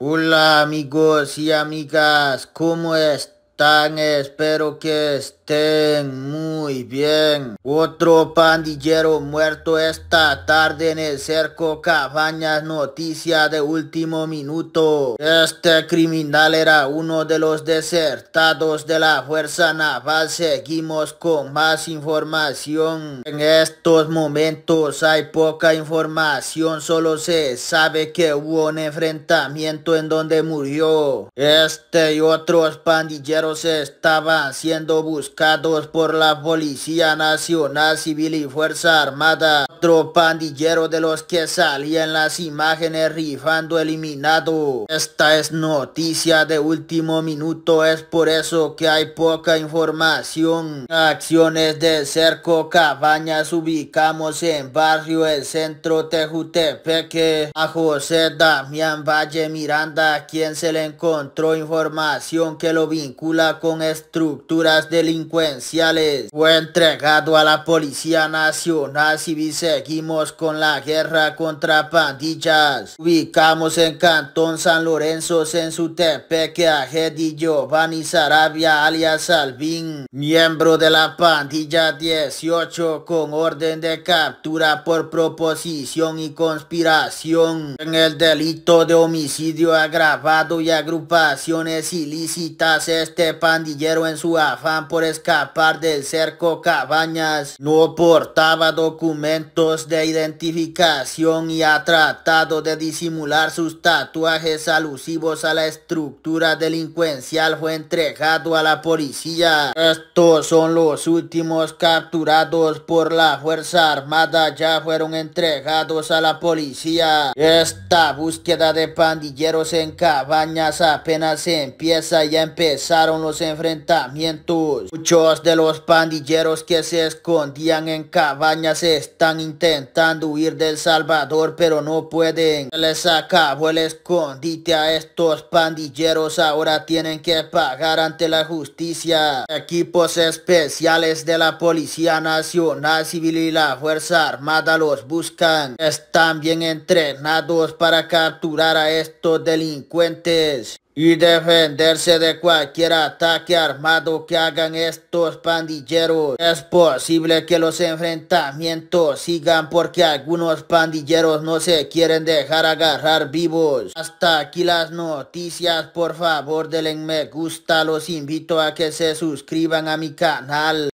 Hola amigos y amigas, ¿cómo están? Espero que estén muy bien. Otro pandillero muerto esta tarde en el cerco Cabañas. Noticia de último minuto. Este criminal era uno de los desertados de la Fuerza Naval. Seguimos con más información. En estos momentos hay poca información. Solo se sabe que hubo un enfrentamiento en donde murió este y otros pandilleros estaban siendo buscados por la Policía Nacional Civil y Fuerza Armada. Otro pandillero de los que salían las imágenes rifando eliminado. Esta es noticia de último minuto, es por eso que hay poca información. Acciones de cerco cabañas ubicamos en barrio el centro Tejutepeque. A José Damián Valle Miranda, quien se le encontró información que lo vincula con estructuras delincuenciales. Fue entregado a la Policía Nacional Civil. Seguimos con la guerra contra pandillas. Ubicamos en Cantón San Lorenzo, en tepeque a Gedi Giovanni Sarabia, alias Alvin, miembro de la pandilla 18 con orden de captura por proposición y conspiración en el delito de homicidio agravado y agrupaciones ilícitas este pandillero en su afán por escapar del cerco Cabañas no portaba documentos de identificación y ha tratado de disimular sus tatuajes alusivos a la estructura delincuencial fue entregado a la policía. Estos son los últimos capturados por la Fuerza Armada ya fueron entregados a la policía. Esta búsqueda de pandilleros en Cabañas apenas empieza ya empezaron los enfrentamientos. Muchos de los pandilleros que se escondían en cabañas están intentando huir del Salvador, pero no pueden. les acabó el escondite a estos pandilleros, ahora tienen que pagar ante la justicia. Equipos especiales de la Policía Nacional Civil y la Fuerza Armada los buscan. Están bien entrenados para capturar a estos delincuentes y defenderse de cualquier ataque armado que hagan estos pandilleros. Es posible que los enfrentamientos sigan porque algunos pandilleros no se quieren dejar agarrar vivos. Hasta aquí las noticias, por favor denle me gusta, los invito a que se suscriban a mi canal.